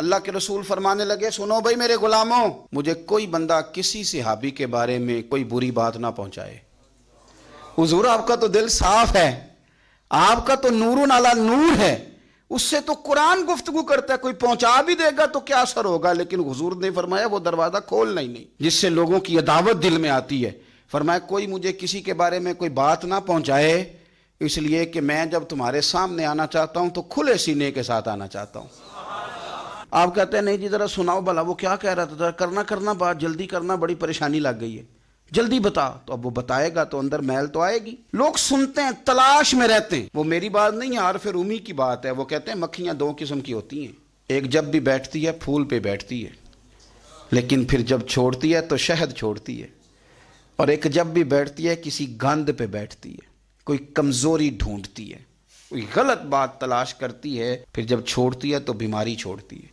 अल्लाह के रसूल फरमाने लगे सुनो भाई मेरे गुलामों मुझे कोई बंदा किसी सिहाबी के बारे में कोई बुरी बात ना पहुंचाए हुजूर आपका तो दिल साफ है आपका तो नूर नाला नूर है उससे तो कुरान गुफ्तगु करता है कोई पहुंचा भी देगा तो क्या असर होगा लेकिन हुजूर ने फरमाया वो दरवाजा खोलना ही नहीं जिससे लोगों की अदावत दिल में आती है फरमाया कोई मुझे किसी के बारे में कोई बात ना पहुंचाए इसलिए कि मैं जब तुम्हारे सामने आना चाहता हूं तो खुले सीने के साथ आना चाहता हूं आप कहते हैं नहीं जी ज़रा सुनाओ भला वो क्या कह रहा था करना करना बात जल्दी करना बड़ी परेशानी लग गई है जल्दी बता तो अब वो बताएगा तो अंदर मैल तो आएगी लोग सुनते हैं तलाश में रहते हैं वो मेरी बात नहीं है फिर रूमी की बात है वो कहते हैं मक्खियाँ दो किस्म की होती हैं एक जब भी बैठती है फूल पे बैठती है लेकिन फिर जब छोड़ती है तो शहद छोड़ती है और एक जब भी बैठती है किसी गंद पे बैठती है कोई कमज़ोरी ढूंढती है कोई गलत बात तलाश करती है फिर जब छोड़ती है तो बीमारी छोड़ती है